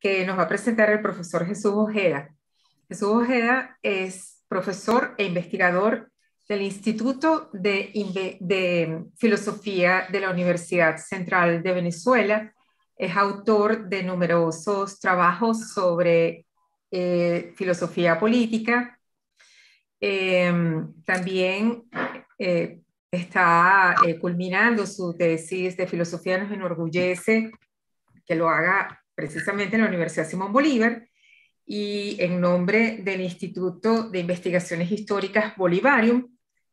que nos va a presentar el profesor Jesús Ojeda. Jesús Ojeda es profesor e investigador del Instituto de, Filosofía de la Universidad Central de Venezuela. Es autor de numerosos trabajos sobre eh, filosofía política. Em, también eh, está eh, culminando su tesis de filosofía, nos enorgullece que lo haga precisamente en la Universidad Simón Bolívar, y en nombre del Instituto de Investigaciones Históricas Bolivarium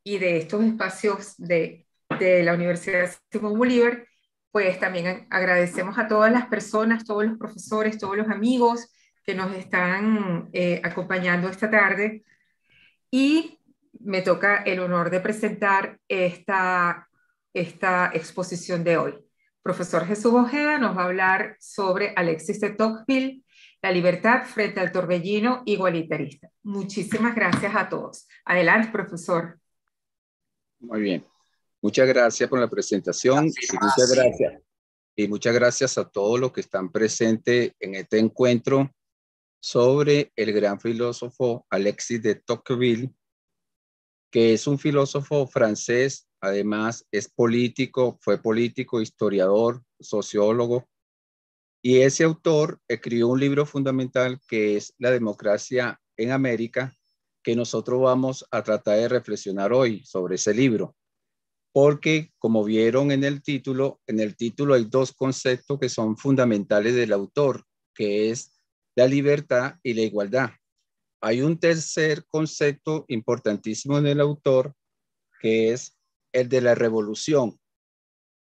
y de estos espacios de, la Universidad Simón Bolívar, pues también agradecemos a todas las personas, todos los profesores, todos los amigos que nos están eh, acompañando esta tarde. Y me toca el honor de presentar esta, esta exposición de hoy profesor Jesús Ojeda nos va a hablar sobre Alexis de Tocqueville, la libertad frente al torbellino igualitarista. Muchísimas gracias a todos. Adelante, profesor. Muy bien. Muchas gracias por la presentación muchas gracias. Y muchas gracias a todos los que están presentes en este encuentro sobre el gran filósofo Alexis de Tocqueville, que es un filósofo francés además es político, fue político, historiador, sociólogo, y ese autor escribió un libro fundamental que es La democracia en América, que nosotros vamos a tratar de reflexionar hoy sobre ese libro. Porque, como vieron en el título, en el título hay dos conceptos que son fundamentales del autor, que es la libertad y la igualdad. Hay un tercer concepto importantísimo en el autor, que es el de la revolución,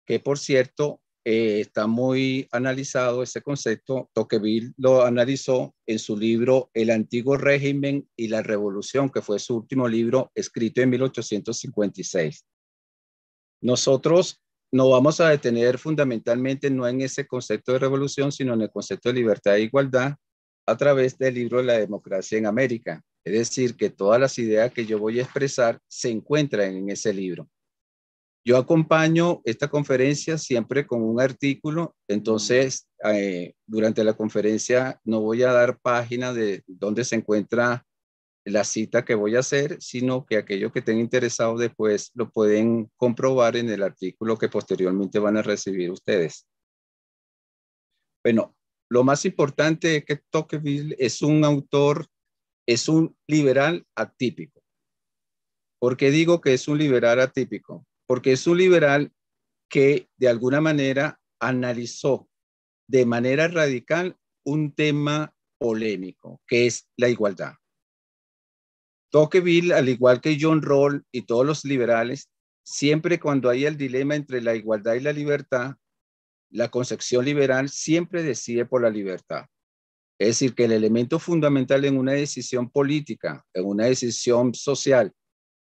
que por cierto eh, está muy analizado ese concepto. Toqueville lo analizó en su libro El antiguo régimen y la revolución, que fue su último libro escrito en 1856. Nosotros nos vamos a detener fundamentalmente no en ese concepto de revolución, sino en el concepto de libertad e igualdad a través del libro La democracia en América. Es decir, que todas las ideas que yo voy a expresar se encuentran en ese libro. Yo acompaño esta conferencia siempre con un artículo, entonces eh, durante la conferencia no voy a dar página de dónde se encuentra la cita que voy a hacer, sino que aquellos que estén interesados después lo pueden comprobar en el artículo que posteriormente van a recibir ustedes. Bueno, lo más importante es que Tocqueville es un autor, es un liberal atípico. ¿Por qué digo que es un liberal atípico? porque es un liberal que de alguna manera analizó de manera radical un tema polémico, que es la igualdad. Tocqueville, al igual que John Roll y todos los liberales, siempre cuando hay el dilema entre la igualdad y la libertad, la concepción liberal siempre decide por la libertad. Es decir, que el elemento fundamental en una decisión política, en una decisión social,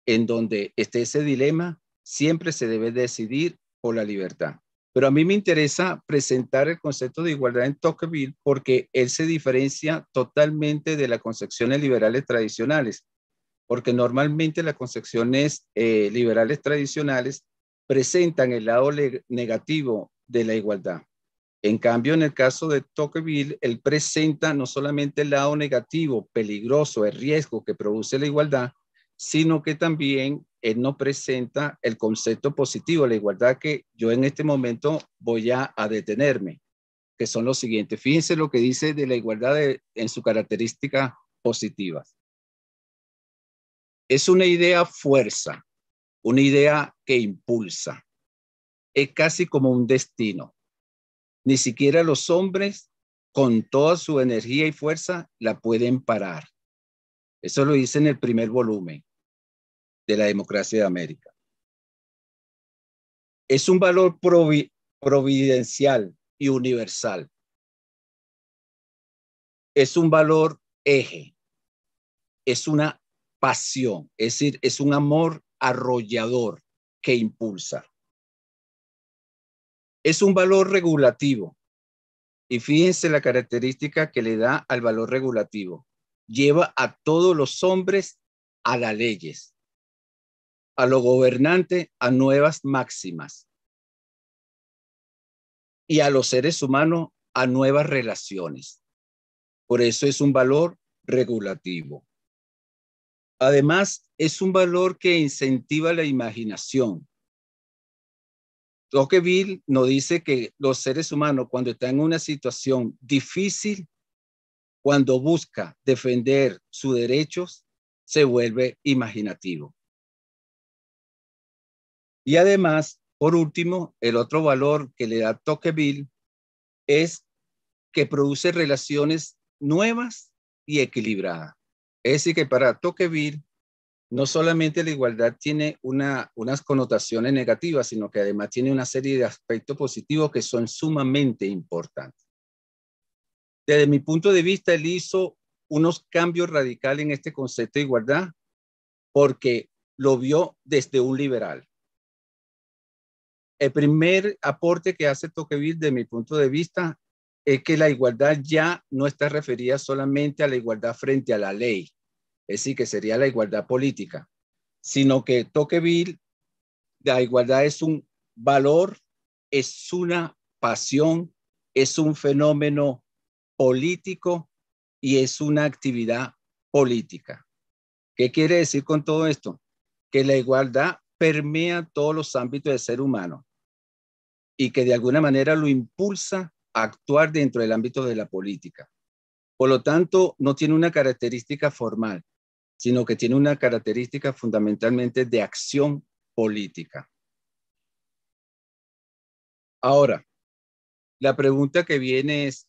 en donde esté ese dilema, siempre se debe decidir por la libertad. Pero a mí me interesa presentar el concepto de igualdad en Tocqueville porque él se diferencia totalmente de las concepciones liberales tradicionales, porque normalmente las concepciones eh, liberales tradicionales presentan el lado negativo de la igualdad. En cambio, en el caso de Tocqueville, él presenta no solamente el lado negativo, peligroso, el riesgo que produce la igualdad, sino que también él no presenta el concepto positivo, la igualdad que yo en este momento voy a, detenerme, que son los siguientes. Fíjense lo que dice de la igualdad en su características positivas. Es una idea fuerza, una idea que impulsa. Es casi como un destino. Ni siquiera los hombres, con toda su energía y fuerza, la pueden parar. Eso lo dice en el primer volumen de la democracia de América. Es un valor providencial y universal. Es un valor eje. Es una pasión, es decir, es un amor arrollador que impulsa. Es un valor regulativo. Y fíjense la característica que le da al valor regulativo. Lleva a todos los hombres a las leyes a los gobernantes a nuevas máximas y a los seres humanos a nuevas relaciones. Por eso es un valor regulativo. Además, es un valor que incentiva la imaginación. Tocqueville nos dice que los seres humanos cuando están en una situación difícil, cuando busca defender sus derechos, se vuelve imaginativo. Y además, por último, el otro valor que le da Tocqueville es que produce relaciones nuevas y equilibradas. Es decir, que para Tocqueville, no solamente la igualdad tiene unas connotaciones negativas, sino que además tiene una serie de aspectos positivos que son sumamente importantes. Desde mi punto de vista, él hizo unos cambios radicales en este concepto de igualdad porque lo vio desde un liberal. El primer aporte que hace Tocqueville, de mi punto de vista, es que la igualdad ya no está referida solamente a la igualdad frente a la ley, es decir, que sería la igualdad política, sino que Tocqueville, la igualdad es un valor, es una pasión, es un fenómeno político y es una actividad política. ¿Qué quiere decir con todo esto? Que la igualdad permea todos los ámbitos del ser humano y que de alguna manera lo impulsa a actuar dentro del ámbito de la política. Por lo tanto, no tiene una característica formal, sino que tiene una característica fundamentalmente de acción política. Ahora, la pregunta que viene es,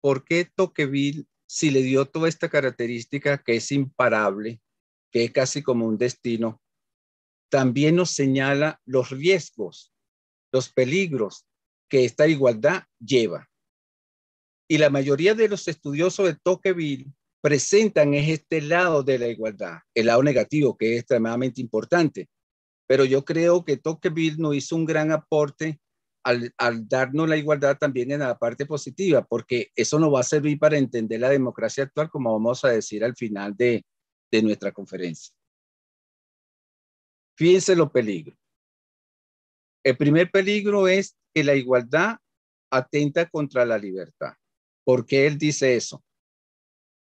¿por qué Toqueville, si le dio toda esta característica que es imparable, que es casi como un destino, también nos señala los riesgos los peligros que esta igualdad lleva. Y la mayoría de los estudiosos de Tocqueville presentan es este lado de la igualdad, el lado negativo, que es extremadamente importante. Pero yo creo que Tocqueville no hizo un gran aporte al, darnos la igualdad también en la parte positiva, porque eso nos va a servir para entender la democracia actual, como vamos a decir al final de, de nuestra conferencia. Fíjense los peligros. El primer peligro es que la igualdad atenta contra la libertad. ¿Por qué él dice eso?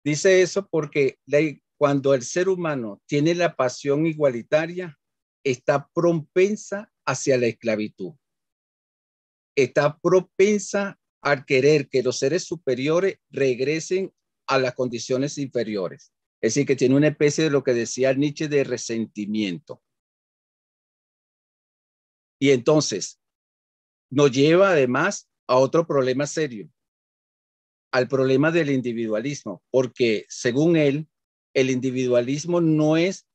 Dice eso porque cuando el ser humano tiene la pasión igualitaria, está propensa hacia la esclavitud. Está propensa al querer que los seres superiores regresen a las condiciones inferiores. Es decir, que tiene una especie de lo que decía Nietzsche de resentimiento. Y entonces nos lleva además a otro problema serio, al problema del individualismo, porque según él, el individualismo no es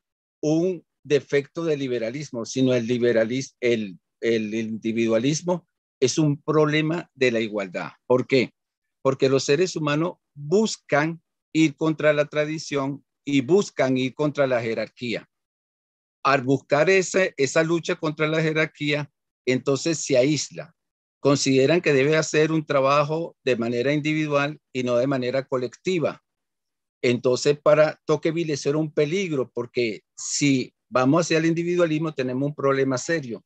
un defecto del liberalismo, sino el, el, individualismo es un problema de la igualdad. ¿Por qué? Porque los seres humanos buscan ir contra la tradición y buscan ir contra la jerarquía al buscar esa, lucha contra la jerarquía, entonces se aísla. Consideran que debe hacer un trabajo de manera individual y no de manera colectiva. Entonces, para Tocqueville eso un peligro, porque si vamos hacia el individualismo, tenemos un problema serio.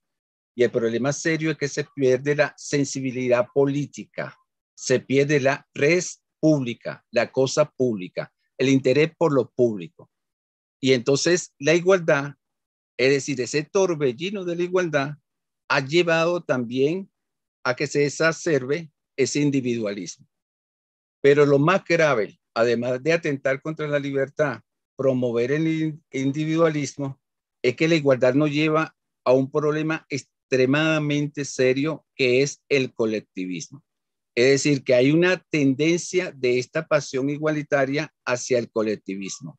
Y el problema serio es que se pierde la sensibilidad política, se pierde la res pública, la cosa pública, el interés por lo público. Y entonces la igualdad es decir, ese torbellino de la igualdad ha llevado también a que se exacerbe ese individualismo. Pero lo más grave, además de atentar contra la libertad, promover el individualismo, es que la igualdad nos lleva a un problema extremadamente serio que es el colectivismo. Es decir, que hay una tendencia de esta pasión igualitaria hacia el colectivismo.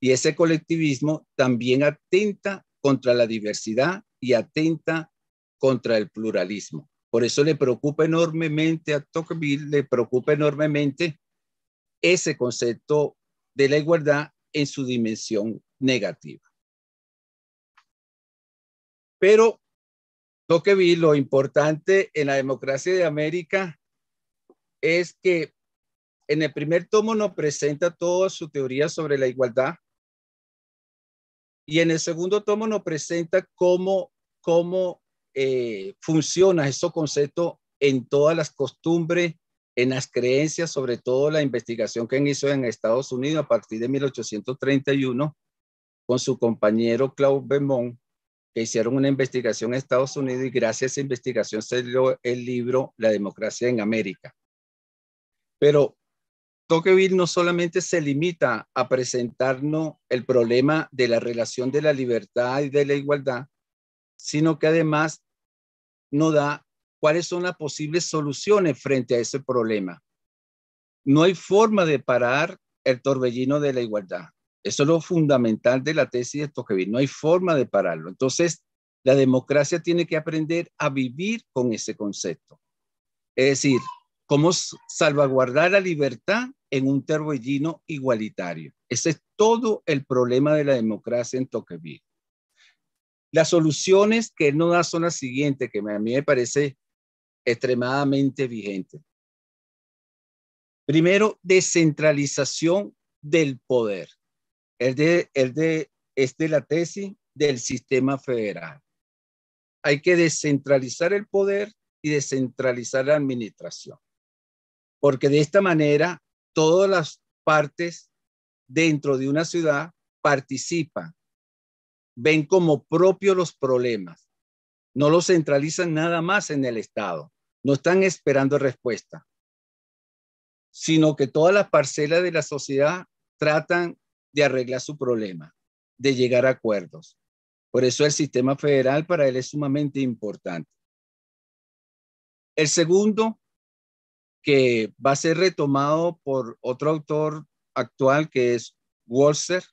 Y ese colectivismo también atenta contra la diversidad y atenta contra el pluralismo. Por eso le preocupa enormemente a Tocqueville, le preocupa enormemente ese concepto de la igualdad en su dimensión negativa. Pero Tocqueville, lo importante en la democracia de América es que en el primer tomo nos presenta toda su teoría sobre la igualdad y en el segundo tomo nos presenta cómo, cómo eh, funciona ese concepto en todas las costumbres, en las creencias, sobre todo la investigación que hizo en Estados Unidos a partir de 1831 con su compañero Claude Bemont que hicieron una investigación en Estados Unidos y gracias a esa investigación salió el libro La democracia en América. Pero Tocqueville no solamente se limita a presentarnos el problema de la relación de la libertad y de la igualdad, sino que además nos da cuáles son las posibles soluciones frente a ese problema. No hay forma de parar el torbellino de la igualdad. Eso es lo fundamental de la tesis de Tocqueville. No hay forma de pararlo. Entonces, la democracia tiene que aprender a vivir con ese concepto. Es decir, cómo salvaguardar la libertad en un terbellino igualitario. Ese es todo el problema de la democracia en toqueville. Las soluciones que él nos da son las siguientes, que a mí me parece extremadamente vigente. Primero, descentralización del poder. Esta de, de, es de la tesis del sistema federal. Hay que descentralizar el poder y descentralizar la administración porque de esta manera todas las partes dentro de una ciudad participan, ven como propios los problemas, no los centralizan nada más en el Estado, no están esperando respuesta, sino que todas las parcelas de la sociedad tratan de arreglar su problema, de llegar a acuerdos. Por eso el sistema federal para él es sumamente importante. El segundo que va a ser retomado por otro autor actual que es Walser,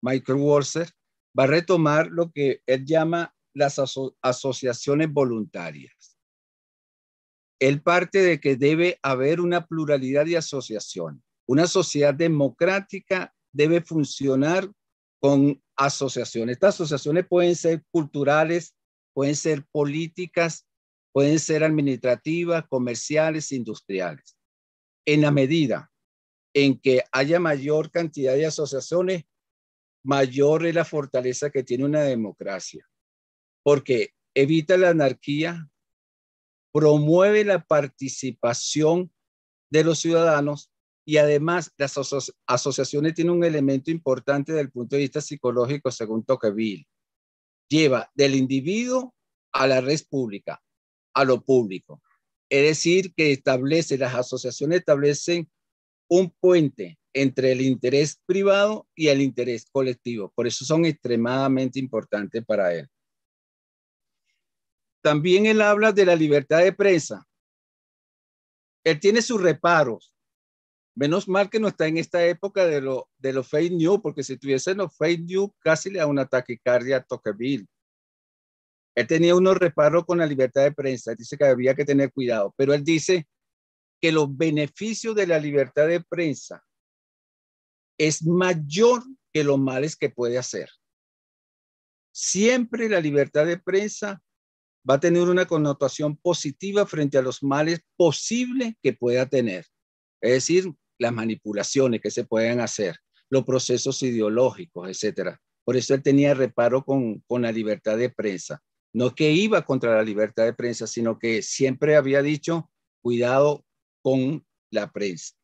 Michael Walser, va a retomar lo que él llama las asociaciones voluntarias. Él parte de que debe haber una pluralidad de asociación. Una sociedad democrática debe funcionar con asociaciones. Estas asociaciones pueden ser culturales, pueden ser políticas, pueden ser administrativas, comerciales, industriales. En la medida en que haya mayor cantidad de asociaciones, mayor es la fortaleza que tiene una democracia, porque evita la anarquía, promueve la participación de los ciudadanos y además las asociaciones tienen un elemento importante desde el punto de vista psicológico, según Tocqueville. Lleva del individuo a la red pública, a lo público. Es decir, que establece, las asociaciones establecen un puente entre el interés privado y el interés colectivo. Por eso son extremadamente importantes para él. También él habla de la libertad de prensa. Él tiene sus reparos. Menos mal que no está en esta época de, lo, los fake news, porque si en los fake news, casi le da una taquicardia a Tocqueville. Él tenía unos reparos con la libertad de prensa, dice que había que tener cuidado, pero él dice que los beneficios de la libertad de prensa es mayor que los males que puede hacer. Siempre la libertad de prensa va a tener una connotación positiva frente a los males posibles que pueda tener, es decir, las manipulaciones que se pueden hacer, los procesos ideológicos, etcétera. Por eso él tenía reparo con la libertad de prensa no que iba contra la libertad de prensa, sino que siempre había dicho, cuidado con la prensa.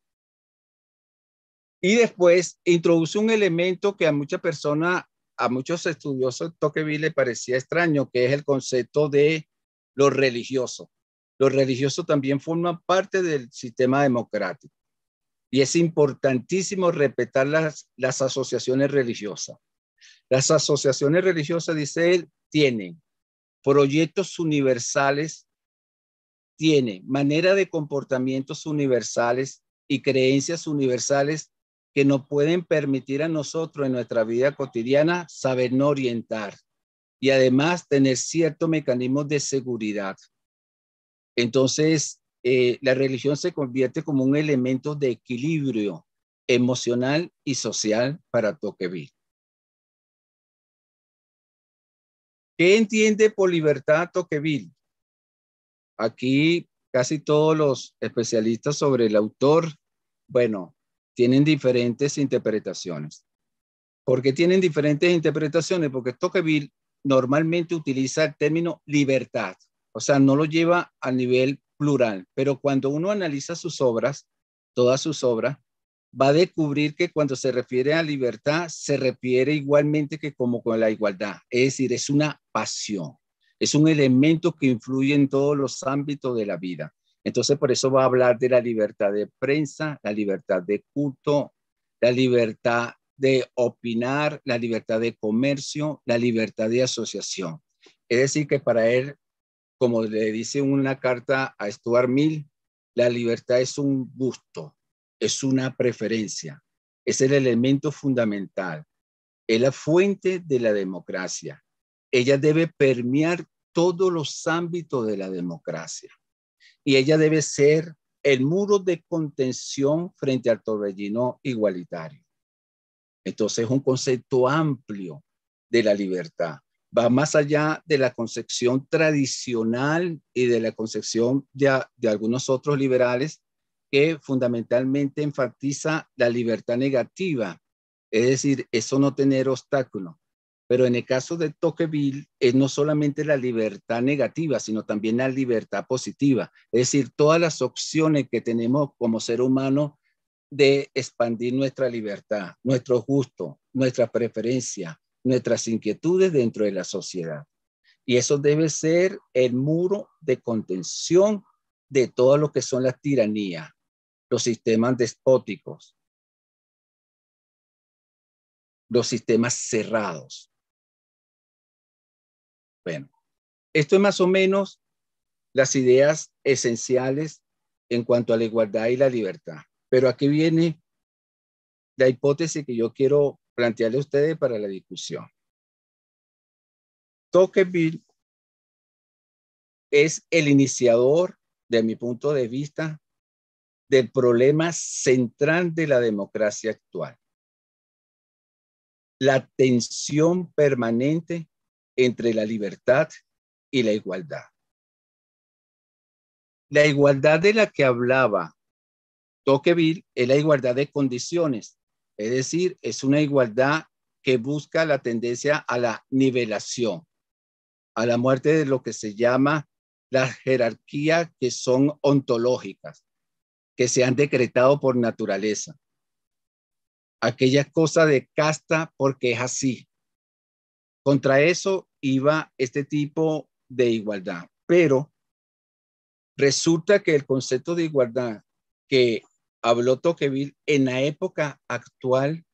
Y después introduce un elemento que a muchas personas, a muchos estudiosos de Tocqueville le parecía extraño, que es el concepto de lo religioso. Lo religioso también forma parte del sistema democrático. Y es importantísimo respetar las, las asociaciones religiosas. Las asociaciones religiosas, dice él, tienen proyectos universales tiene, manera de comportamientos universales y creencias universales que nos pueden permitir a nosotros en nuestra vida cotidiana saber no orientar y además tener ciertos mecanismos de seguridad. Entonces, eh, la religión se convierte como un elemento de equilibrio emocional y social para Toqueville. ¿Qué entiende por libertad Toqueville? Aquí casi todos los especialistas sobre el autor, bueno, tienen diferentes interpretaciones. ¿Por qué tienen diferentes interpretaciones? Porque toqueville normalmente utiliza el término libertad, o sea, no lo lleva al nivel plural, pero cuando uno analiza sus obras, todas sus obras, va a descubrir que cuando se refiere a libertad, se refiere igualmente que como con la igualdad. Es decir, es una pasión, es un elemento que influye en todos los ámbitos de la vida. Entonces, por eso va a hablar de la libertad de prensa, la libertad de culto, la libertad de opinar, la libertad de comercio, la libertad de asociación. Es decir, que para él, como le dice una carta a Stuart Mill, la libertad es un gusto, es una preferencia, es el elemento fundamental, es la fuente de la democracia. Ella debe permear todos los ámbitos de la democracia y ella debe ser el muro de contención frente al torbellino igualitario. Entonces es un concepto amplio de la libertad. Va más allá de la concepción tradicional y de la concepción de, de algunos otros liberales que fundamentalmente enfatiza la libertad negativa, es decir, eso no tener obstáculo. Pero en el caso de Tocqueville es no solamente la libertad negativa, sino también la libertad positiva, es decir, todas las opciones que tenemos como ser humano de expandir nuestra libertad, nuestro gusto, nuestra preferencia, nuestras inquietudes dentro de la sociedad. Y eso debe ser el muro de contención de todo lo que son las tiranías, los sistemas despóticos, los sistemas cerrados. Bueno, esto es más o menos las ideas esenciales en cuanto a la igualdad y la libertad. Pero aquí viene la hipótesis que yo quiero plantearle a ustedes para la discusión. Tocqueville es el iniciador, de mi punto de vista, del problema central de la democracia actual. La tensión permanente entre la libertad y la igualdad. La igualdad de la que hablaba Tocqueville es la igualdad de condiciones, es decir, es una igualdad que busca la tendencia a la nivelación, a la muerte de lo que se llama la jerarquía que son ontológicas, que se han decretado por naturaleza. Aquella cosa de casta porque es así. Contra eso iba este tipo de igualdad. Pero resulta que el concepto de igualdad que habló toqueville en la época actual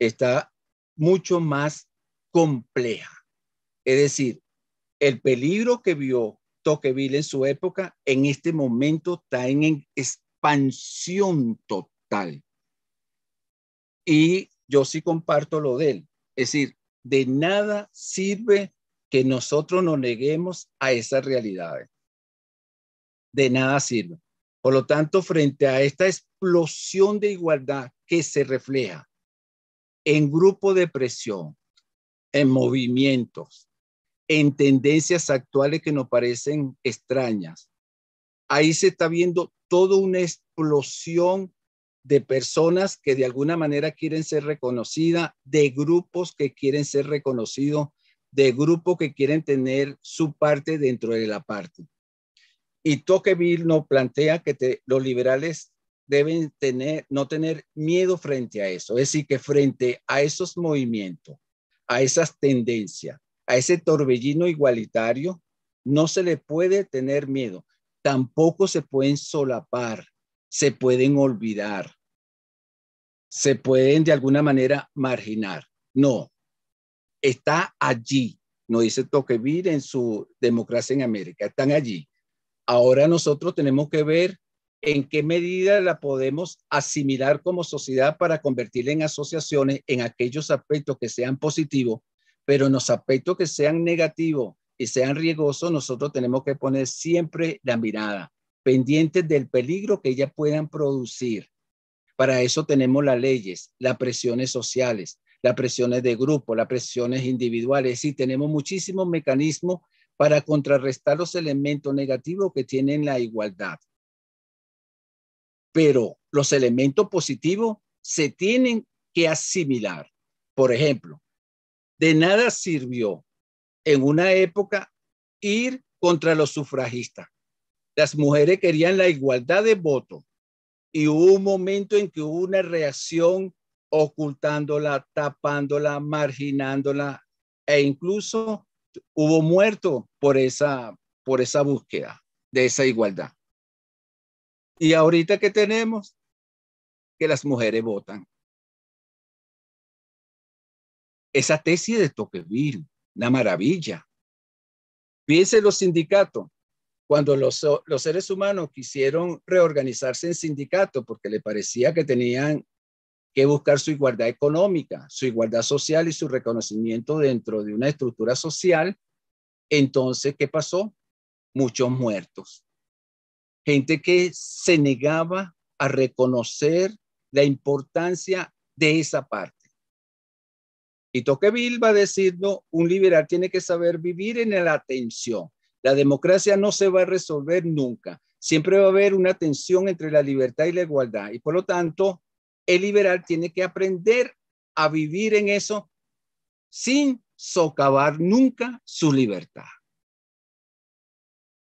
está mucho más compleja. Es decir, el peligro que vio toqueville en su época, en este momento está en, expansión total. Y yo sí comparto lo de él. Es decir, de nada sirve que nosotros nos neguemos a esas realidades. De nada sirve. Por lo tanto, frente a esta explosión de igualdad que se refleja en grupos de presión, en movimientos, en tendencias actuales que nos parecen extrañas, ahí se está viendo toda una explosión de personas que de alguna manera quieren ser reconocidas, de grupos que quieren ser reconocidos, de grupos que quieren tener su parte dentro de la parte. Y Toqueville nos plantea que los liberales deben tener, no tener miedo frente a eso, es decir, que frente a esos movimientos, a esas tendencias, a ese torbellino igualitario, no se le puede tener miedo, tampoco se pueden solapar, se pueden olvidar, se pueden de alguna manera marginar. No, está allí, nos dice toqueville en su Democracia en América, están allí. Ahora nosotros tenemos que ver en qué medida la podemos asimilar como sociedad para convertirla en asociaciones en aquellos aspectos que sean positivos, pero en los aspectos que sean negativos, y sean riesgosos, nosotros tenemos que poner siempre la mirada pendientes del peligro que ellas puedan producir. Para eso tenemos las leyes, las presiones sociales, las presiones de grupo, las presiones individuales. y tenemos muchísimos mecanismos para contrarrestar los elementos negativos que tienen la igualdad. Pero los elementos positivos se tienen que asimilar. Por ejemplo, de nada sirvió en una época ir contra los sufragistas. Las mujeres querían la igualdad de voto y hubo un momento en que hubo una reacción ocultándola, tapándola, marginándola e incluso hubo muerto por esa, por esa búsqueda de esa igualdad. Y ahorita que tenemos que las mujeres votan. Esa tesis de Tocqueville una maravilla. Fíjense los sindicatos, cuando los, seres humanos quisieron reorganizarse en sindicatos porque le parecía que tenían que buscar su igualdad económica, su igualdad social y su reconocimiento dentro de una estructura social, entonces, ¿qué pasó? Muchos muertos. Gente que se negaba a reconocer la importancia de esa parte. Y Tocqueville va a no, un liberal tiene que saber vivir en la tensión. La democracia no se va a resolver nunca. Siempre va a haber una tensión entre la libertad y la igualdad. Y por lo tanto, el liberal tiene que aprender a vivir en eso sin socavar nunca su libertad.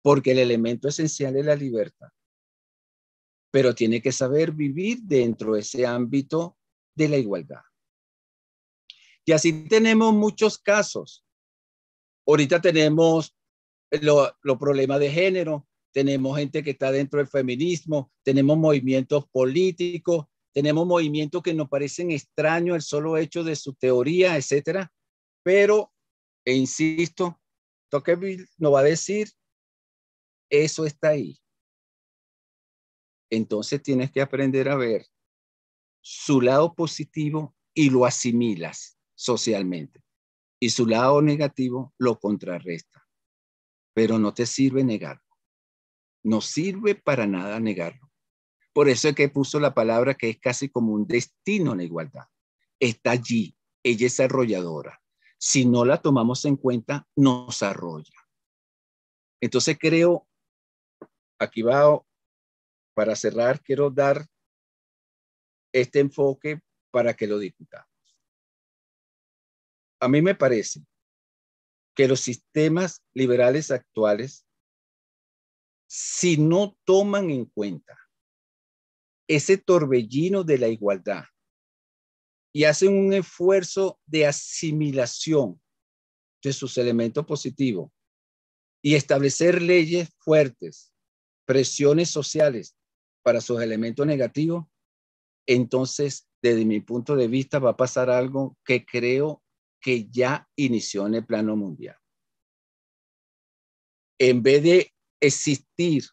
Porque el elemento esencial es la libertad. Pero tiene que saber vivir dentro de ese ámbito de la igualdad. Y así tenemos muchos casos. Ahorita tenemos los problemas de género, tenemos gente que está dentro del feminismo, tenemos movimientos políticos, tenemos movimientos que nos parecen extraños el solo hecho de su teoría, etcétera. Pero, e insisto, Tocqueville nos va a decir, eso está ahí. Entonces tienes que aprender a ver su lado positivo y lo asimilas socialmente. Y su lado negativo lo contrarresta. Pero no te sirve negarlo. No sirve para nada negarlo. Por eso es que puso la palabra que es casi como un destino la igualdad. Está allí, ella es arrolladora. Si no la tomamos en cuenta, nos arrolla. Entonces creo, aquí va, para cerrar, quiero dar este enfoque para que lo discutamos a mí me parece que los sistemas liberales actuales, si no toman en cuenta ese torbellino de la igualdad y hacen un esfuerzo de asimilación de sus elementos positivos y establecer leyes fuertes, presiones sociales para sus elementos negativos, entonces, desde mi punto de vista, va a pasar algo que creo que ya inició en el plano mundial. En vez de existir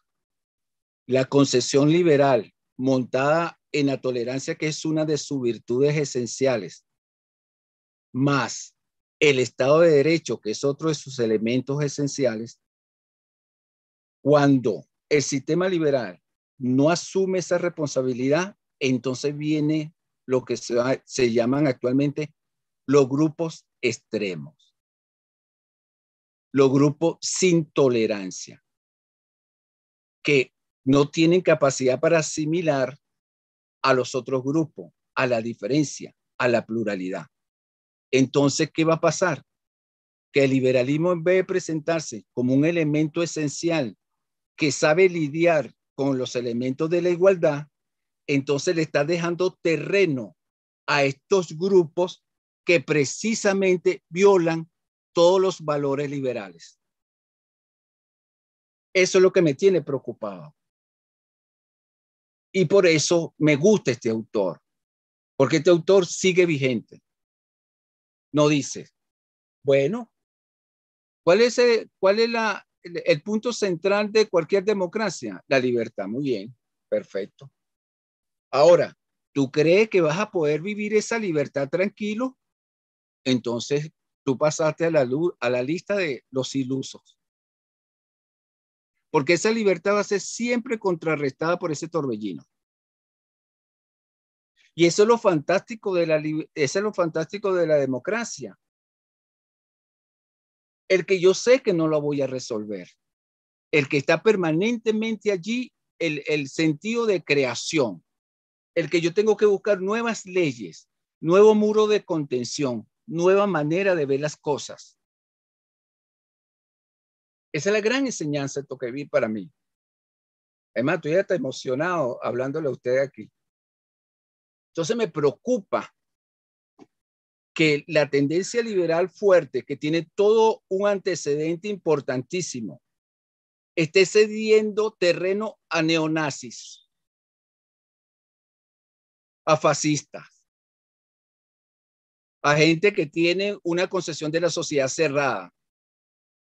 la concesión liberal montada en la tolerancia, que es una de sus virtudes esenciales, más el Estado de Derecho, que es otro de sus elementos esenciales, cuando el sistema liberal no asume esa responsabilidad, entonces viene lo que se, llaman actualmente los grupos extremos, los grupos sin tolerancia, que no tienen capacidad para asimilar a los otros grupos, a la diferencia, a la pluralidad. Entonces, ¿qué va a pasar? Que el liberalismo, en vez de presentarse como un elemento esencial que sabe lidiar con los elementos de la igualdad, entonces le está dejando terreno a estos grupos que precisamente violan todos los valores liberales. Eso es lo que me tiene preocupado. Y por eso me gusta este autor, porque este autor sigue vigente. No dice, bueno, ¿cuál es, el, cuál es punto central de cualquier democracia? La libertad. Muy bien, perfecto. Ahora, ¿tú crees que vas a poder vivir esa libertad tranquilo entonces tú pasaste a la, luz, a la lista de los ilusos. Porque esa libertad va a ser siempre contrarrestada por ese torbellino. Y eso es lo fantástico de la, es lo fantástico de la democracia. El que yo sé que no lo voy a resolver. El que está permanentemente allí, el sentido de creación. El que yo tengo que buscar nuevas leyes, nuevo muro de contención, nueva manera de ver las cosas. Esa es la gran enseñanza de vi para mí. Además, estoy hasta emocionado hablándole a usted aquí. Entonces me preocupa que la tendencia liberal fuerte, que tiene todo un antecedente importantísimo, esté cediendo terreno a neonazis, a fascistas, a gente que tiene una concepción de la sociedad cerrada,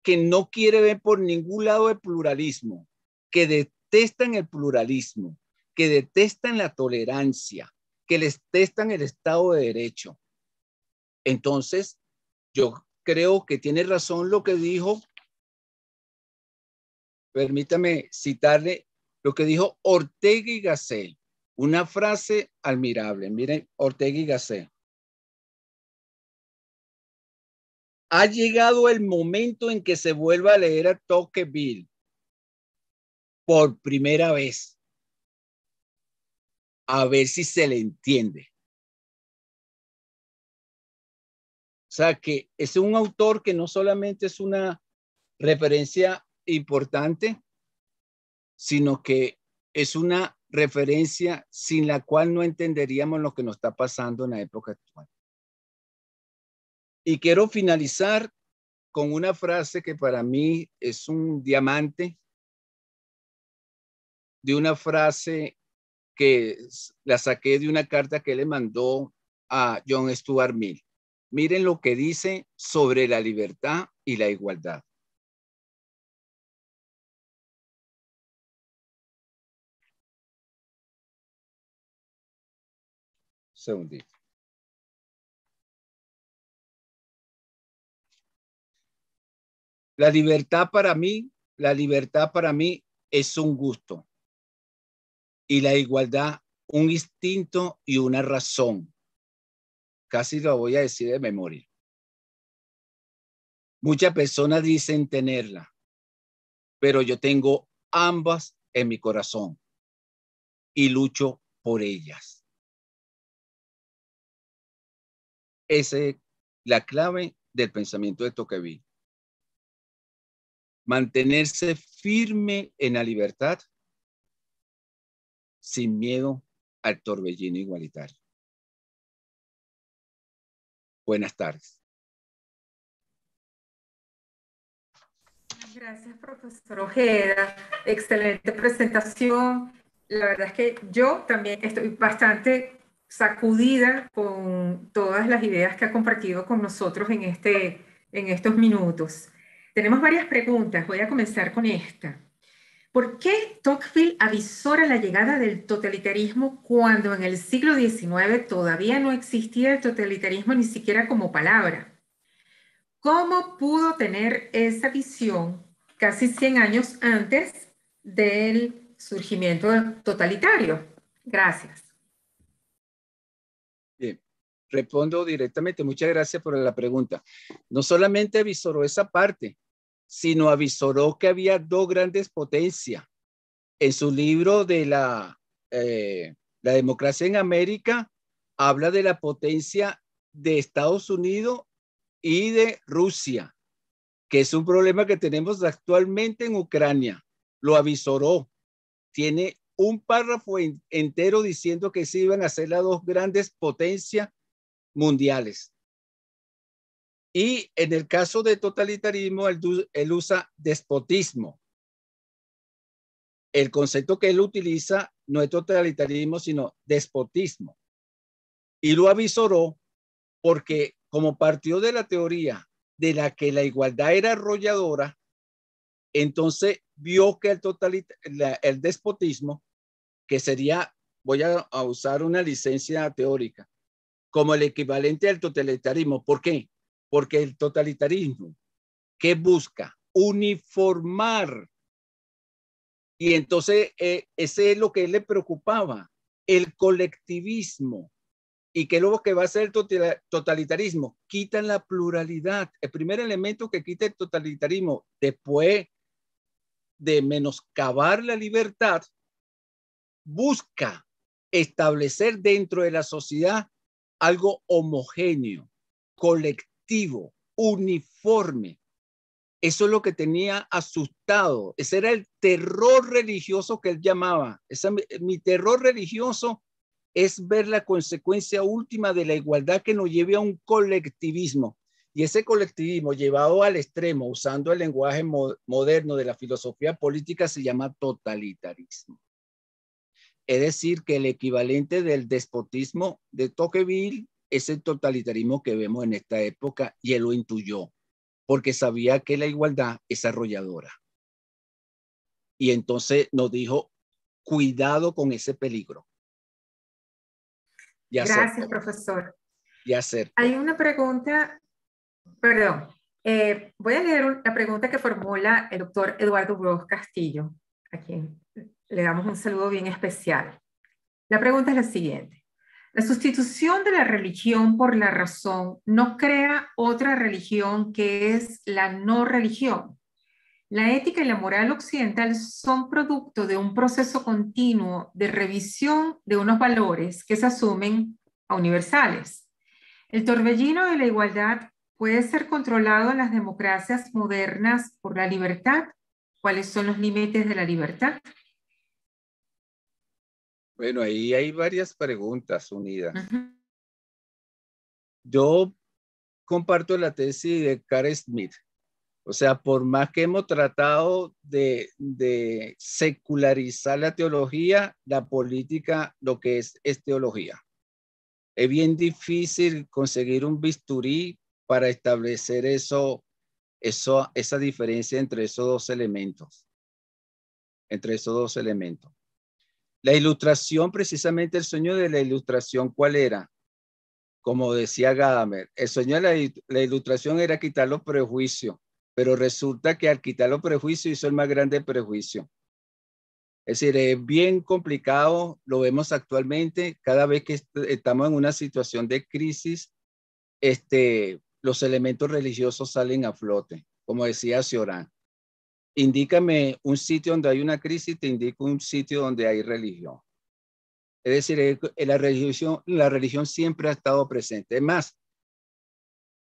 que no quiere ver por ningún lado el pluralismo, que detestan el pluralismo, que detestan la tolerancia, que les detestan el Estado de Derecho. Entonces, yo creo que tiene razón lo que dijo, permítame citarle lo que dijo Ortega y Gasset, una frase admirable. Miren, Ortega y Gasset. ha llegado el momento en que se vuelva a leer a Toqueville por primera vez. A ver si se le entiende. O sea, que es un autor que no solamente es una referencia importante, sino que es una referencia sin la cual no entenderíamos lo que nos está pasando en la época actual. Y quiero finalizar con una frase que para mí es un diamante, de una frase que la saqué de una carta que le mandó a John Stuart Mill. Miren lo que dice sobre la libertad y la igualdad. Segundito. La libertad para mí, la libertad para mí es un gusto y la igualdad un instinto y una razón. Casi lo voy a decir de memoria. Muchas personas dicen tenerla, pero yo tengo ambas en mi corazón y lucho por ellas. Esa es la clave del pensamiento de Toqueville mantenerse firme en la libertad sin miedo al torbellino igualitario. Buenas tardes. Gracias, profesor Ojeda. Excelente presentación. La verdad es que yo también estoy bastante sacudida con todas las ideas que ha compartido con nosotros en, este, en estos minutos. Tenemos varias preguntas, voy a comenzar con esta. ¿Por qué Tocqueville avisora la llegada del totalitarismo cuando en el siglo XIX todavía no existía el totalitarismo ni siquiera como palabra? ¿Cómo pudo tener esa visión casi 100 años antes del surgimiento totalitario? Gracias. Respondo directamente. Muchas gracias por la pregunta. No solamente avisoró esa parte, sino avisoró que había dos grandes potencias. En su libro de eh, la, democracia en América, habla de la potencia de Estados Unidos y de Rusia, que es un problema que tenemos actualmente en Ucrania. Lo avisoró. Tiene un párrafo entero diciendo que se iban a hacer las dos grandes potencias mundiales. Y en el caso de totalitarismo, él, usa despotismo. El concepto que él utiliza no es totalitarismo, sino despotismo. Y lo avisoró porque como partió de la teoría de la que la igualdad era arrolladora, entonces vio que el, el despotismo, que sería, voy a usar una licencia teórica, como el equivalente al totalitarismo. ¿Por qué? Porque el totalitarismo que busca uniformar y entonces eh, ese es lo que le preocupaba, el colectivismo. ¿Y que luego que va a hacer el totalitarismo? Quitan la pluralidad. El primer elemento que quita el totalitarismo después de menoscabar la libertad, busca establecer dentro de la sociedad algo homogéneo, colectivo, uniforme. Eso es lo que tenía asustado. Ese era el terror religioso que él llamaba. mi terror religioso es ver la consecuencia última de la igualdad que nos lleve a un colectivismo. Y ese colectivismo llevado al extremo, usando el lenguaje moderno de la filosofía política, se llama totalitarismo. Es decir, que el equivalente del despotismo de Tocqueville es el totalitarismo que vemos en esta época y él lo intuyó, porque sabía que la igualdad es arrolladora. Y entonces nos dijo, cuidado con ese peligro. Gracias, profesor. Ya hacer. Hay una pregunta, perdón, eh, voy a leer la pregunta que formula el doctor Eduardo Bros Castillo, Aquí le damos un saludo bien especial. La pregunta es la siguiente. La sustitución de la religión por la razón no crea otra religión que es la no religión. La ética y la moral occidental son producto de un proceso continuo de revisión de unos valores que se asumen a universales. El torbellino de la igualdad puede ser controlado en las democracias modernas por la libertad. ¿Cuáles son los límites de la libertad? Bueno, ahí hay varias preguntas unidas. Yo comparto la tesis de Carl Smith. O sea, por más que hemos tratado de, secularizar la teología, la política lo que es es teología. Es bien difícil conseguir un bisturí para establecer esa diferencia entre esos dos elementos. Entre esos dos elementos. La ilustración, precisamente el sueño de la ilustración, ¿cuál era? Como decía Gadamer, el sueño de la, ilustración era quitar los prejuicios, pero resulta que al quitar los prejuicios hizo el más grande prejuicio. Es decir, es bien complicado, lo vemos actualmente, cada vez que estamos en una situación de crisis, este, los elementos religiosos salen a flote, como decía Ciorán indícame un sitio donde hay una crisis, te indico un sitio donde hay religión. Es decir, eh, eh, la religión, la religión siempre ha estado presente. Además,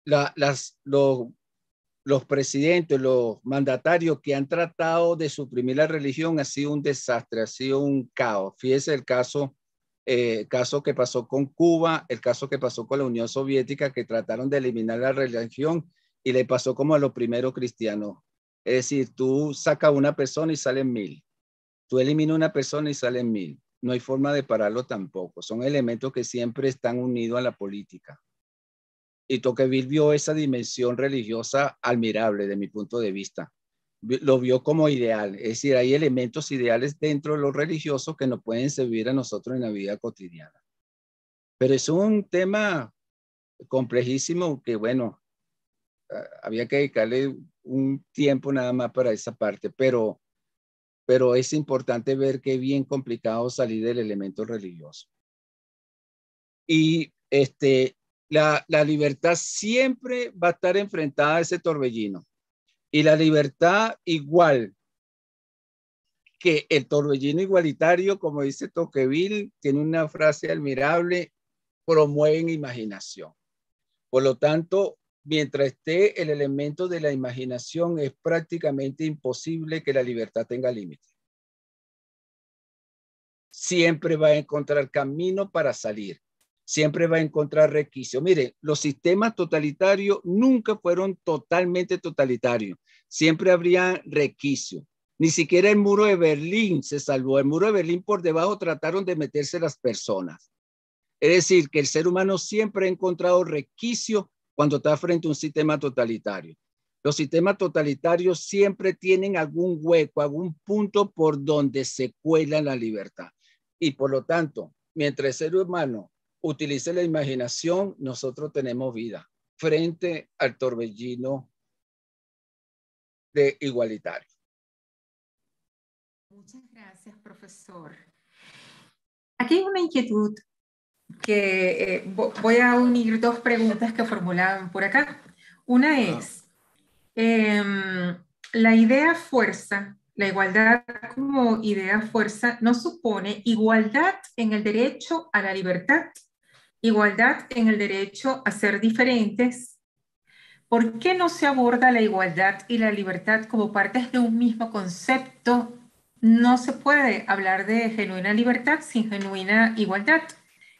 más, los, presidentes, los mandatarios que han tratado de suprimir la religión ha sido un desastre, ha sido un caos. Fíjese el caso, el eh, caso que pasó con Cuba, el caso que pasó con la Unión Soviética, que trataron de eliminar la religión y le pasó como a los primeros cristianos es decir, tú sacas una persona y salen mil. Tú eliminas una persona y salen mil. No hay forma de pararlo tampoco. Son elementos que siempre están unidos a la política. Y Tocqueville vio esa dimensión religiosa admirable de mi punto de vista. Lo vio como ideal. Es decir, hay elementos ideales dentro de lo religioso que nos pueden servir a nosotros en la vida cotidiana. Pero es un tema complejísimo que, bueno, eh, había que dedicarle un tiempo nada más para esa parte, pero, pero es importante ver que bien complicado salir del elemento religioso. Y este, la, la libertad siempre va a estar enfrentada a ese torbellino. Y la libertad igual que el torbellino igualitario, como dice Toqueville, tiene una frase admirable, promueven imaginación. Por lo tanto, mientras esté el elemento de la imaginación, es prácticamente imposible que la libertad tenga límite. Siempre va a encontrar camino para salir, siempre va a encontrar requisito. Mire, los sistemas totalitarios nunca fueron totalmente totalitarios, siempre habría requisito. Ni siquiera el muro de Berlín se salvó. El muro de Berlín por debajo trataron de meterse las personas. Es decir, que el ser humano siempre ha encontrado requisito cuando está frente a un sistema totalitario. Los sistemas totalitarios siempre tienen algún hueco, algún punto por donde se cuela la libertad. Y por lo tanto, mientras el ser humano utilice la imaginación, nosotros tenemos vida frente al torbellino de igualitario. Muchas gracias, profesor. Aquí hay una inquietud que eh, voy a unir dos preguntas que formulaban por acá. Una ah. es, em, la idea fuerza, la igualdad como idea fuerza, no supone igualdad en el derecho a la libertad, igualdad en el derecho a ser diferentes. ¿Por qué no se aborda la igualdad y la libertad como partes de un mismo concepto? No se puede hablar de genuina libertad sin genuina igualdad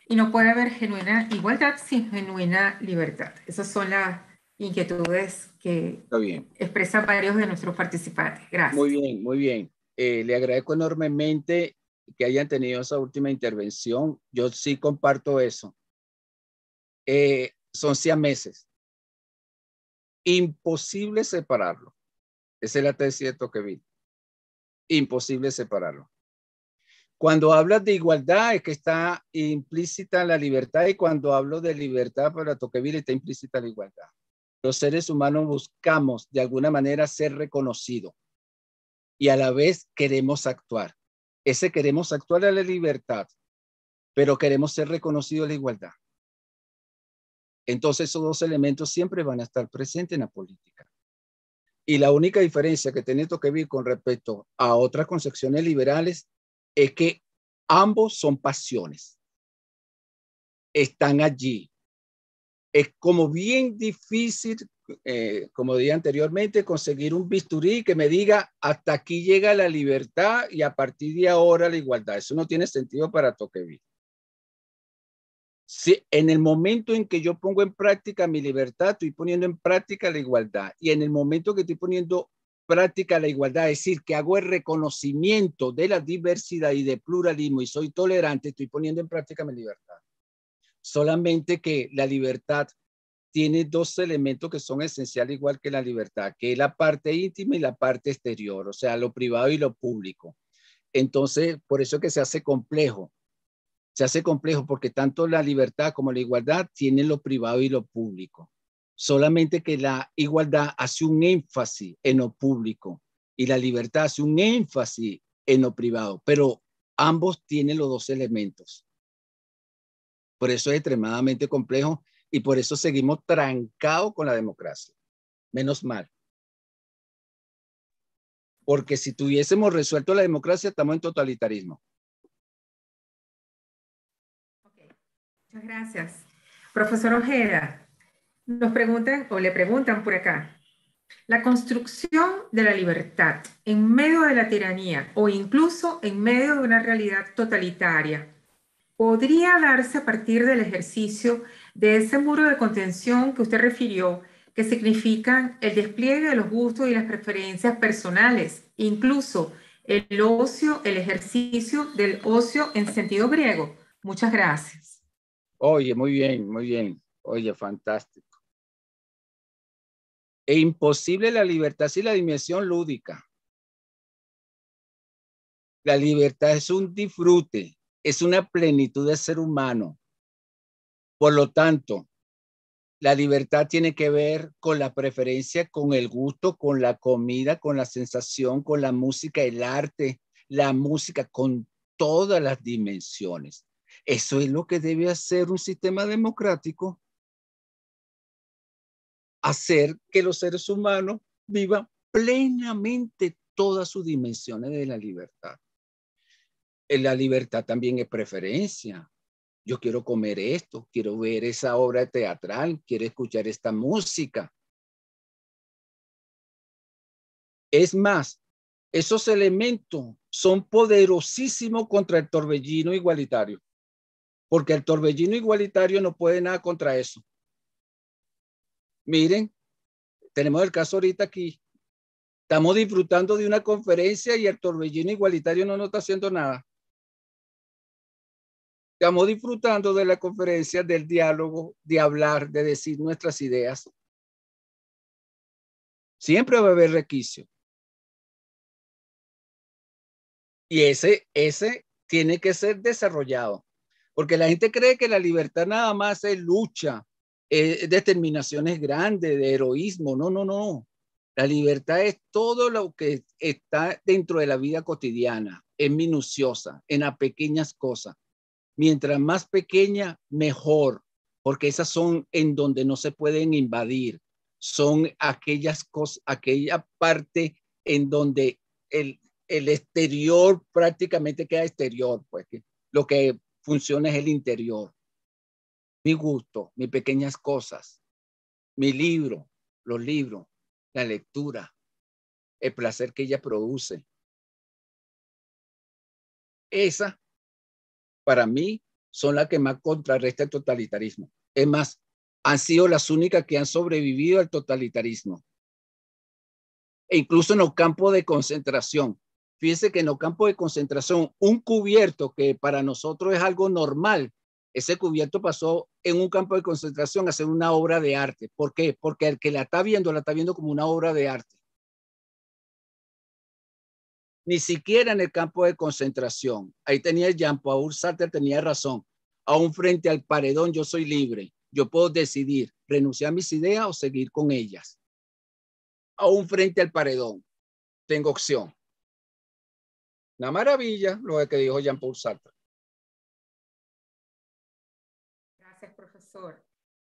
y no puede haber genuina igualdad sin genuina libertad. Esas son las inquietudes que bien. expresan varios de nuestros participantes. Gracias. Muy bien, muy bien. Eh, le agradezco enormemente que hayan tenido esa última intervención. Yo sí comparto eso. Eh, son 100 meses. Imposible separarlo. Esa es la tesis que vi. Imposible separarlo. Cuando hablas de igualdad es que está implícita la libertad y cuando hablo de libertad para toqueville está implícita la igualdad. Los seres humanos buscamos de alguna manera ser reconocidos y a la vez queremos actuar. Ese queremos actuar a la libertad, pero queremos ser reconocidos a la igualdad. Entonces esos dos elementos siempre van a estar presentes en la política. Y la única diferencia que tiene Toqueville con respecto a otras concepciones liberales es que ambos son pasiones. Están allí. Es como bien difícil, eh, como dije anteriormente, conseguir un bisturí que me diga hasta aquí llega la libertad y a partir de ahora la igualdad. Eso no tiene sentido para Toqueville. Si en el momento en que yo pongo en práctica mi libertad, estoy poniendo en práctica la igualdad. Y en el momento que estoy poniendo práctica la igualdad, es decir, que hago el reconocimiento de la diversidad y de pluralismo y soy tolerante, estoy poniendo en práctica mi libertad. Solamente que la libertad tiene dos elementos que son esenciales igual que la libertad, que es la parte íntima y la parte exterior, o sea, lo privado y lo público. Entonces, por eso que se hace complejo. Se hace complejo porque tanto la libertad como la igualdad tienen lo privado y lo público solamente que la igualdad hace un énfasis en lo público y la libertad hace un énfasis en lo privado, pero ambos tienen los dos elementos. Por eso es extremadamente complejo y por eso seguimos trancados con la democracia. Menos mal. Porque si tuviésemos resuelto la democracia, estamos en totalitarismo. Muchas gracias. Profesor Ojeda. Nos preguntan o le preguntan por acá, la construcción de la libertad en medio de la tiranía o incluso en medio de una realidad totalitaria podría darse a partir del ejercicio de ese muro de contención que usted refirió, que significan el despliegue de los gustos y las preferencias personales, incluso el ocio, el ejercicio del ocio en sentido griego. Muchas gracias. Oye, muy bien, muy bien. Oye, fantástico e imposible la libertad sin la dimensión lúdica. La libertad es un disfrute, es una plenitud de ser humano. Por lo tanto, la libertad tiene que ver con la preferencia, con el gusto, con la comida, con la sensación, con la música, el arte, la música, con todas las dimensiones. Eso es lo que debe hacer un sistema democrático hacer que los seres humanos vivan plenamente todas sus dimensiones de la libertad. Eh, la libertad también es preferencia. Yo quiero comer esto, quiero ver esa obra teatral, quiero escuchar esta música. Es más, esos elementos son poderosísimos contra el torbellino igualitario, porque el torbellino igualitario no puede nada contra eso. Miren, tenemos el caso ahorita aquí. Estamos disfrutando de una conferencia y el torbellino igualitario no nos está haciendo nada. Estamos disfrutando de la conferencia, del diálogo, de hablar, de decir nuestras ideas. Siempre va a haber requisito. Y ese, ese tiene que ser desarrollado, porque la gente cree que la libertad nada más es lucha, eh, determinaciones grandes, de heroísmo. No, no, no. La libertad es todo lo que está dentro de la vida cotidiana, es minuciosa, en las pequeñas cosas. Mientras más pequeña, mejor, porque esas son en donde no se pueden invadir. Son aquellas cosas, aquella parte en donde el, el exterior prácticamente queda exterior, pues lo que funciona es el interior mi gusto, mis pequeñas cosas, mi libro, los libros, la lectura, el placer que ella produce. Esa, para mí, son las que más contrarrestan el totalitarismo. Es más, han sido las únicas que han sobrevivido al totalitarismo. E incluso en los campos de concentración. Fíjense que en los campos de concentración, un cubierto que para nosotros es algo normal, ese cubierto pasó en un campo de concentración a ser una obra de arte. ¿Por qué? Porque el que la está viendo, la está viendo como una obra de arte. Ni siquiera en el campo de concentración. Ahí tenía Jean-Paul Sartre, tenía razón. Aún frente al paredón, yo soy libre. Yo puedo decidir renunciar a mis ideas o seguir con ellas. Aún frente al paredón, tengo opción. Una maravilla lo que dijo Jean-Paul Sartre.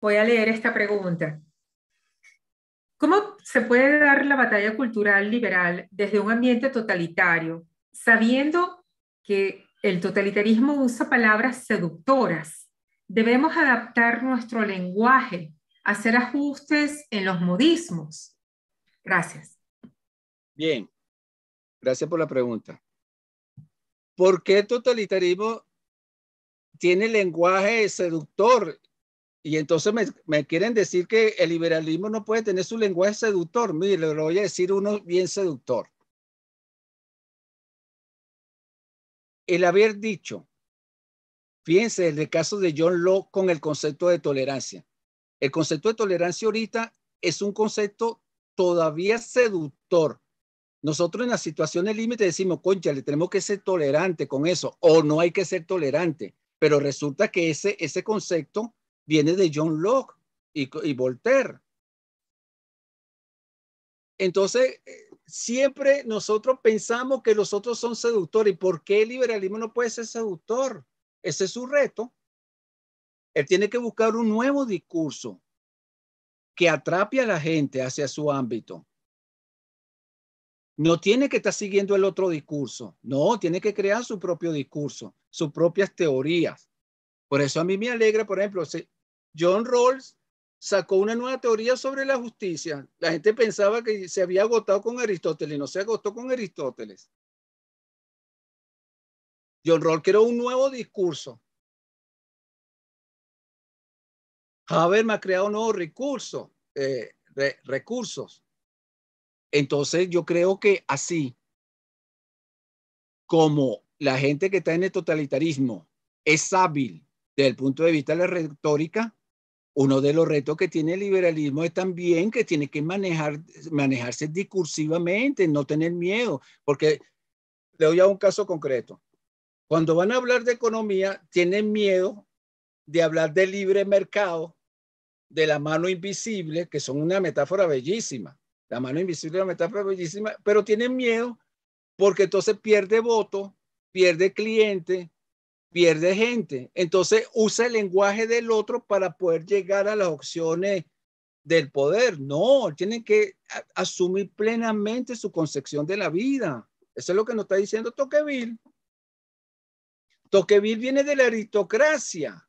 Voy a leer esta pregunta. ¿Cómo se puede dar la batalla cultural liberal desde un ambiente totalitario, sabiendo que el totalitarismo usa palabras seductoras? Debemos adaptar nuestro lenguaje, hacer ajustes en los modismos. Gracias. Bien, gracias por la pregunta. ¿Por qué el totalitarismo tiene lenguaje seductor y entonces me, quieren decir que el liberalismo no puede tener su lenguaje seductor. Mire, lo voy a decir uno bien seductor. El haber dicho, fíjense el caso de John Locke con el concepto de tolerancia. El concepto de tolerancia ahorita es un concepto todavía seductor. Nosotros en las situaciones límite decimos, concha, le tenemos que ser tolerante con eso, o no hay que ser tolerante, pero resulta que ese, ese concepto viene de John Locke y, Voltaire. Entonces, eh, siempre nosotros pensamos que los otros son seductores. ¿Y por qué el liberalismo no puede ser seductor? Ese es su reto. Él tiene que buscar un nuevo discurso que atrape a la gente hacia su ámbito. No tiene que estar siguiendo el otro discurso. No, tiene que crear su propio discurso, sus propias teorías. Por eso a mí me alegra, por ejemplo, John Rawls sacó una nueva teoría sobre la justicia. La gente pensaba que se había agotado con Aristóteles, no se agotó con Aristóteles. John Rawls creó un nuevo discurso. Habermas ha creado nuevos recursos, eh, recursos. Entonces yo creo que así como la gente que está en el totalitarismo es hábil desde el punto de vista de la retórica, uno de los retos que tiene el liberalismo es también que tiene que manejar, manejarse discursivamente, no tener miedo, porque le doy a un caso concreto. Cuando van a hablar de economía, tienen miedo de hablar de libre mercado, de la mano invisible, que son una metáfora bellísima. La mano invisible es una metáfora bellísima, pero tienen miedo porque entonces pierde voto, pierde cliente, pierde gente. Entonces usa el lenguaje del otro para poder llegar a las opciones del poder. No, tienen que asumir plenamente su concepción de la vida. Eso es lo que nos está diciendo Toqueville. Toqueville viene de la aristocracia.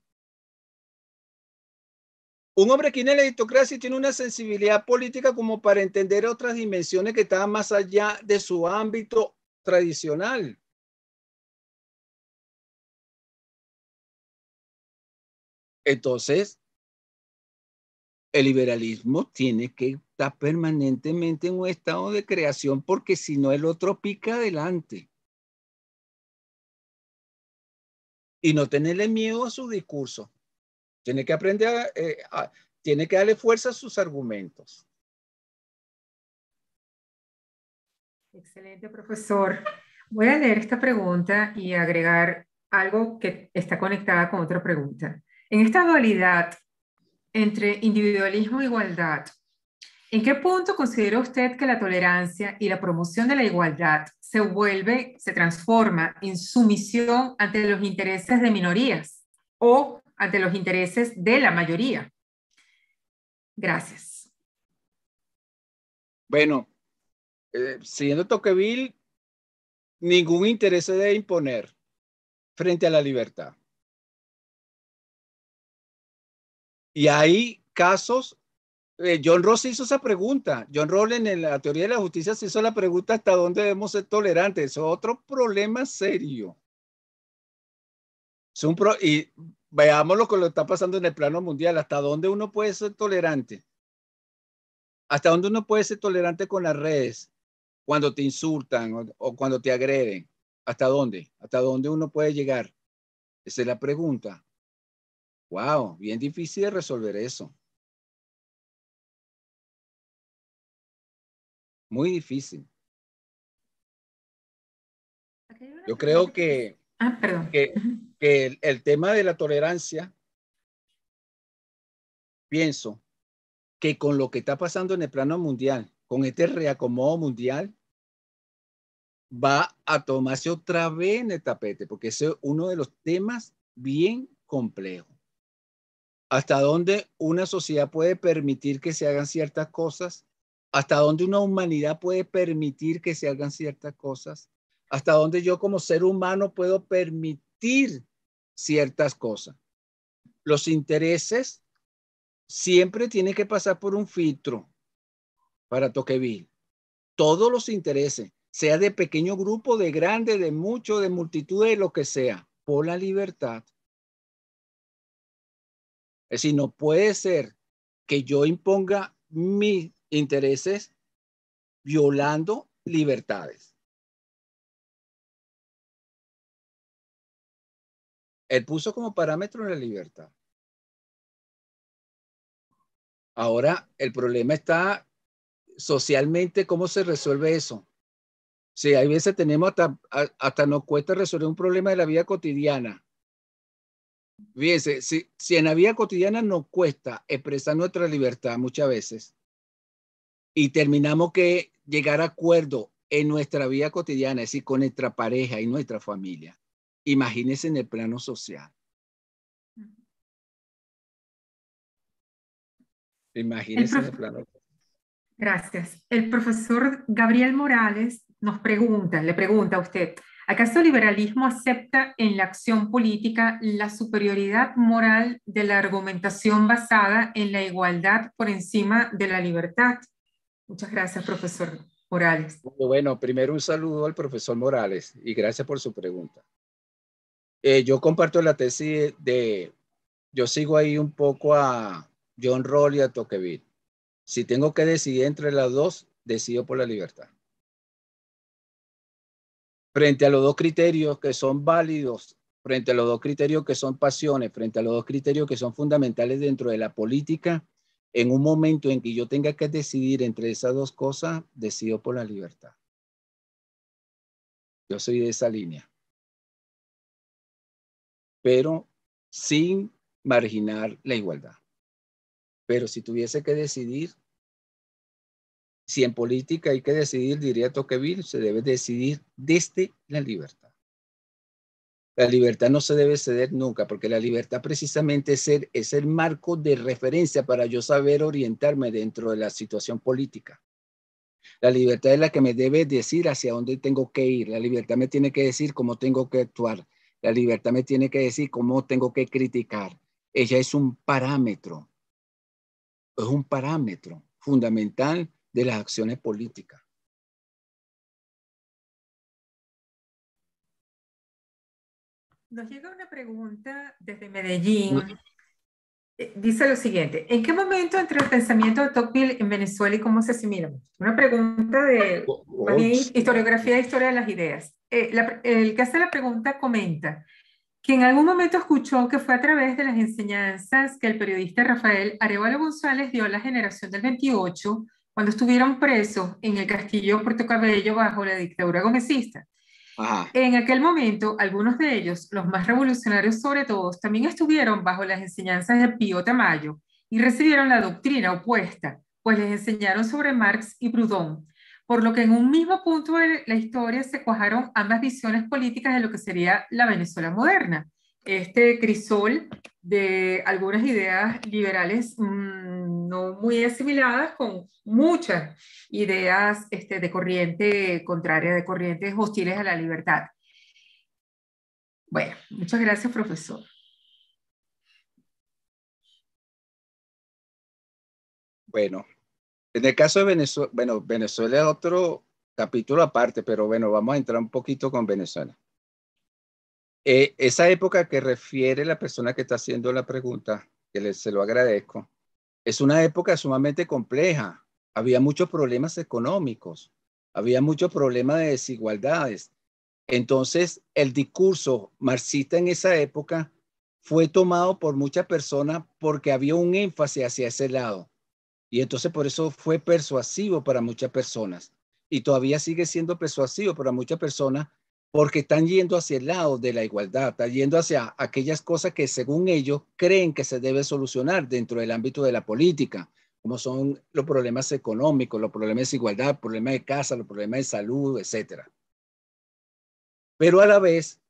Un hombre que viene de la aristocracia tiene una sensibilidad política como para entender otras dimensiones que están más allá de su ámbito tradicional. Entonces, el liberalismo tiene que estar permanentemente en un estado de creación porque si no el otro pica adelante. Y no tenerle miedo a su discurso. Tiene que aprender, a, eh, tiene que darle fuerza a sus argumentos. Excelente, profesor. Voy a leer esta pregunta y agregar algo que está conectada con otra pregunta. En esta dualidad entre individualismo e igualdad, ¿en qué punto considera usted que la tolerancia y la promoción de la igualdad se vuelve, se transforma en sumisión ante los intereses de minorías o ante los intereses de la mayoría? Gracias. Bueno, eh, siguiendo Toqueville, ningún interés se debe imponer frente a la libertad. Y hay casos, eh, John Ross hizo esa pregunta, John Roll en la teoría de la justicia se hizo la pregunta hasta dónde debemos ser tolerantes, es otro problema serio. y veamos lo que está pasando en el plano mundial, hasta dónde uno puede ser tolerante, hasta dónde uno puede ser tolerante con las redes, cuando te insultan o cuando te agreden, hasta dónde, hasta dónde uno puede llegar. Esa es la pregunta. Wow, bien difícil de resolver eso. Muy difícil. Yo creo que, ah, el, tema de la tolerancia, pienso que con lo que está pasando en el plano mundial, con este reacomodo mundial, va a tomarse otra vez en el tapete, porque es uno de los temas bien complejos hasta dónde una sociedad puede permitir que se hagan ciertas cosas, hasta dónde una humanidad puede permitir que se hagan ciertas cosas, hasta dónde yo como ser humano puedo permitir ciertas cosas. Los intereses siempre tienen que pasar por un filtro para Toqueville. Todos los intereses, sea de pequeño grupo, de grande, de mucho, de multitud, de lo que sea, por la libertad es decir, no puede ser que yo imponga mis intereses violando libertades. Él puso como parámetro la libertad. Ahora el problema está socialmente, ¿cómo se resuelve eso? Sí, hay veces tenemos hasta, hasta nos cuesta resolver un problema de la vida cotidiana Fíjense, si, en la vida cotidiana nos cuesta expresar nuestra libertad muchas veces y terminamos que llegar a acuerdo en nuestra vida cotidiana, es decir, con nuestra pareja y nuestra familia, imagínense en el plano social. Imagínense en el plano social. Gracias. El profesor Gabriel Morales nos pregunta, le pregunta a usted, ¿Acaso el liberalismo acepta en la acción política la superioridad moral de la argumentación basada en la igualdad por encima de la libertad? Muchas gracias, profesor Morales. Bueno, primero un saludo al profesor Morales y gracias por su pregunta. Eh, yo comparto la tesis de, yo sigo ahí un poco a John Roll y a Tocqueville. Si tengo que decidir entre las dos, decido por la libertad frente a los dos criterios que son válidos, frente a los dos criterios que son pasiones, frente a los dos criterios que son fundamentales dentro de la política, en un momento en que yo tenga que decidir entre esas dos cosas, decido por la libertad. Yo soy de esa línea. Pero sin marginar la igualdad. Pero si tuviese que decidir, si en política hay que decidir, diría Toqueville, se debe decidir desde la libertad. La libertad no se debe ceder nunca, porque la libertad precisamente es es el marco de referencia para yo saber orientarme dentro de la situación política. La libertad es la que me debe decir hacia dónde tengo que ir. La libertad me tiene que decir cómo tengo que actuar. La libertad me tiene que decir cómo tengo que criticar. Ella es un parámetro. Es un parámetro fundamental de las acciones políticas. Nos llega una pregunta desde Medellín. Eh, dice lo siguiente, ¿en qué momento entre el pensamiento de Tocqueville en Venezuela y cómo se asimilan? Una pregunta de oh, oh, historiografía de historia de las ideas. Eh, el que hace la pregunta comenta que en algún momento escuchó que fue a través de las enseñanzas que el periodista Rafael Arevalo González dio a la generación del 28 cuando estuvieron presos en el castillo Puerto Cabello bajo la dictadura gomecista. En aquel momento, algunos de ellos, los más revolucionarios sobre todo, también estuvieron bajo las enseñanzas de Pío Tamayo y recibieron la doctrina opuesta, pues les enseñaron sobre Marx y Proudhon, por lo que en un mismo punto de la historia se cuajaron ambas visiones políticas de lo que sería la Venezuela moderna este crisol de algunas ideas liberales mm, no muy asimiladas con muchas ideas este, de corriente contraria, de corrientes hostiles a la libertad. Bueno, muchas gracias, profesor. Bueno, en el caso de Venezuela, bueno, Venezuela es otro capítulo aparte, pero bueno, vamos a entrar un poquito con Venezuela. Eh, esa época que refiere la persona que está haciendo la pregunta, que le, se lo agradezco, es una época sumamente compleja. Había muchos problemas económicos, había muchos problemas de desigualdades. Entonces, el discurso marxista en esa época fue tomado por muchas personas porque había un énfasis hacia ese lado. Y entonces por eso fue persuasivo para muchas personas. Y todavía sigue siendo persuasivo para muchas personas porque están yendo hacia el lado de la igualdad, están yendo hacia aquellas cosas que según ellos creen que se debe solucionar dentro del ámbito de la política, como son los problemas económicos, los problemas de desigualdad, problemas de casa, los problemas de salud, etc. Pero a la vez,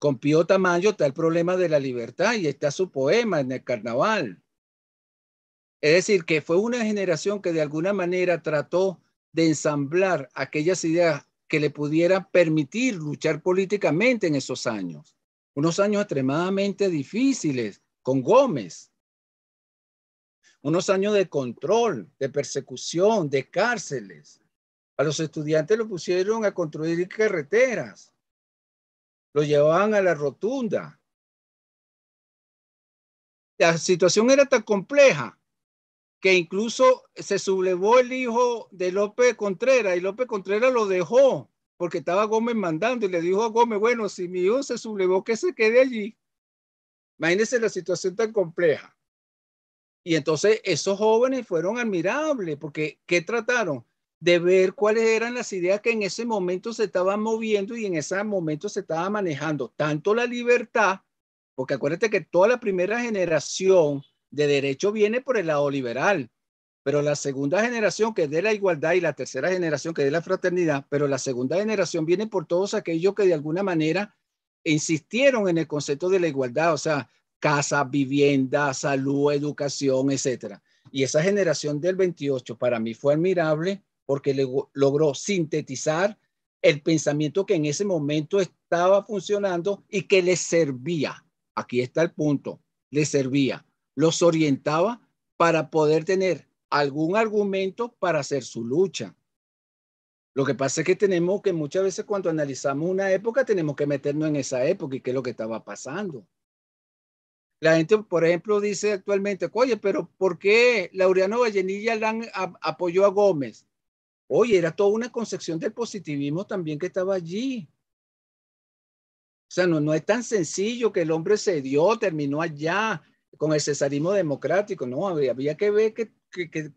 con Pío Tamayo está el problema de la libertad y está su poema en el carnaval. Es decir, que fue una generación que de alguna manera trató de ensamblar aquellas ideas que le pudiera permitir luchar políticamente en esos años. Unos años extremadamente difíciles con Gómez. Unos años de control, de persecución, de cárceles. A los estudiantes lo pusieron a construir carreteras. Lo llevaban a la rotunda. La situación era tan compleja que incluso se sublevó el hijo de López Contreras y López Contreras lo dejó porque estaba Gómez mandando y le dijo a Gómez, bueno, si mi hijo se sublevó, que se quede allí. Imagínense la situación tan compleja. Y entonces esos jóvenes fueron admirables porque ¿qué trataron? De ver cuáles eran las ideas que en ese momento se estaban moviendo y en ese momento se estaba manejando tanto la libertad, porque acuérdate que toda la primera generación de derecho viene por el lado liberal, pero la segunda generación que de la igualdad y la tercera generación que de la fraternidad, pero la segunda generación viene por todos aquellos que de alguna manera insistieron en el concepto de la igualdad, o sea, casa, vivienda, salud, educación, etcétera. Y esa generación del 28 para mí fue admirable porque logró sintetizar el pensamiento que en ese momento estaba funcionando y que le servía. Aquí está el punto, le servía los orientaba para poder tener algún argumento para hacer su lucha. Lo que pasa es que tenemos que muchas veces cuando analizamos una época tenemos que meternos en esa época y qué es lo que estaba pasando. La gente, por ejemplo, dice actualmente, oye, pero ¿por qué Laureano Vallenilla apoyó a Gómez? Oye, era toda una concepción del positivismo también que estaba allí. O sea, no, no es tan sencillo que el hombre se dio, terminó allá, con el cesarismo democrático, ¿no? Había, que ver qué,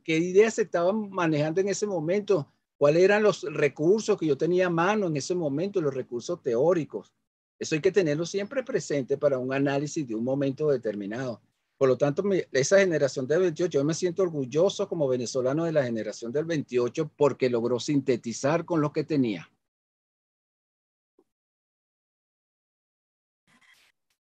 ideas se estaban manejando en ese momento, cuáles eran los recursos que yo tenía a mano en ese momento, los recursos teóricos. Eso hay que tenerlo siempre presente para un análisis de un momento determinado. Por lo tanto, esa generación del 28, yo me siento orgulloso como venezolano de la generación del 28 porque logró sintetizar con lo que tenía.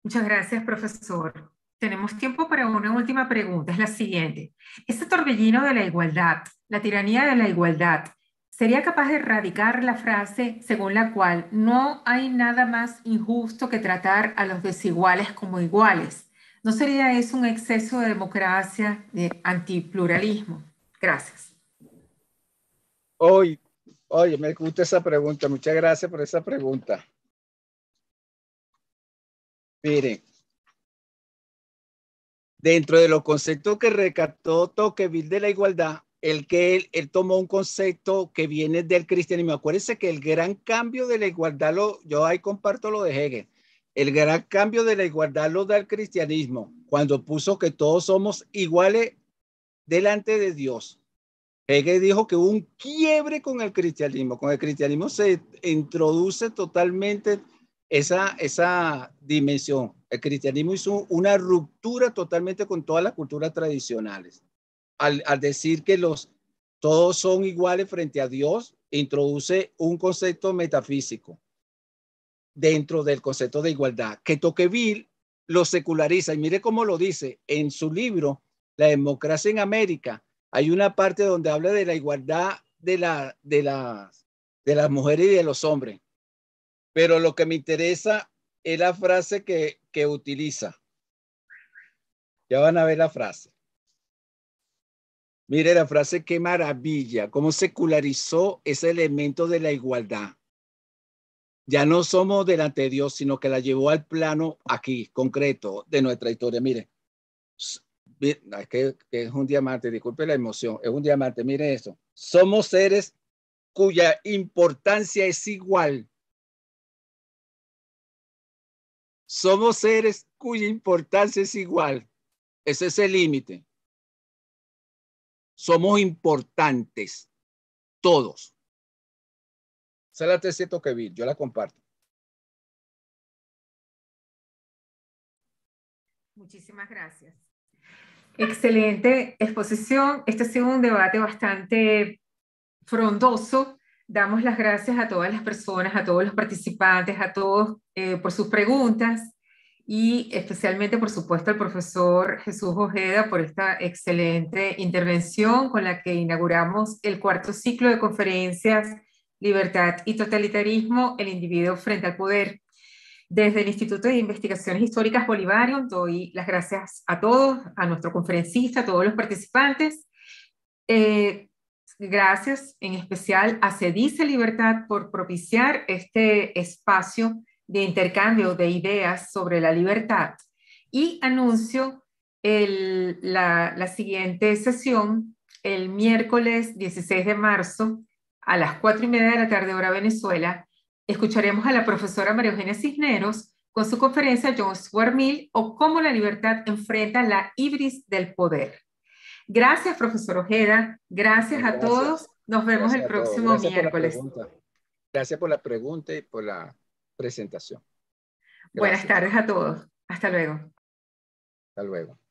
Muchas gracias, profesor tenemos tiempo para una última pregunta, es la siguiente. Ese torbellino de la igualdad, la tiranía de la igualdad, sería capaz de erradicar la frase según la cual no hay nada más injusto que tratar a los desiguales como iguales? ¿No sería eso un exceso de democracia, de antipluralismo? Gracias. Hoy, oye, me gusta esa pregunta. Muchas gracias por esa pregunta. Miren, dentro de los conceptos que recató Tocqueville de la igualdad, el que él, él, tomó un concepto que viene del cristianismo. Acuérdense que el gran cambio de la igualdad, lo, yo ahí comparto lo de Hegel, el gran cambio de la igualdad lo da el cristianismo, cuando puso que todos somos iguales delante de Dios. Hegel dijo que hubo un quiebre con el cristianismo, con el cristianismo se introduce totalmente esa, esa dimensión el cristianismo hizo una ruptura totalmente con todas las culturas tradicionales. Al, decir que los, todos son iguales frente a Dios, introduce un concepto metafísico dentro del concepto de igualdad, que Toqueville lo seculariza. Y mire cómo lo dice en su libro, La democracia en América. Hay una parte donde habla de la igualdad de, la, de, de las mujeres y de los hombres. Pero lo que me interesa es la frase que que utiliza. Ya van a ver la frase. Mire la frase, qué maravilla, cómo secularizó ese elemento de la igualdad. Ya no somos delante de Dios, sino que la llevó al plano aquí, concreto, de nuestra historia. Mire, es que, es un diamante, disculpe la emoción, es un diamante, mire eso. Somos seres cuya importancia es igual Somos seres cuya importancia es igual. Ese es el límite. Somos importantes, todos. Esa es la que vi, yo la comparto. Muchísimas gracias. Excelente exposición. Este ha sido un debate bastante frondoso Damos las gracias a todas las personas, a todos los participantes, a todos eh, por sus preguntas y especialmente, por supuesto, al profesor Jesús Ojeda por esta excelente intervención con la que inauguramos el cuarto ciclo de conferencias Libertad y Totalitarismo, el individuo frente al poder. Desde el Instituto de Investigaciones Históricas Bolivarium doy las gracias a todos, a nuestro conferencista, a todos los participantes. Eh, gracias en especial a Cedice Libertad por propiciar este espacio de intercambio de ideas sobre la libertad y anuncio la, siguiente sesión el miércoles 16 de marzo a las 4 y media de la tarde hora Venezuela. Escucharemos a la profesora María Eugenia Cisneros con su conferencia John Square Mill o cómo la libertad enfrenta la ibris del poder. Gracias, profesor Ojeda. Gracias, a todos. Nos vemos el próximo miércoles. Gracias por la pregunta y por la presentación. Buenas tardes a todos. Hasta luego. Hasta luego.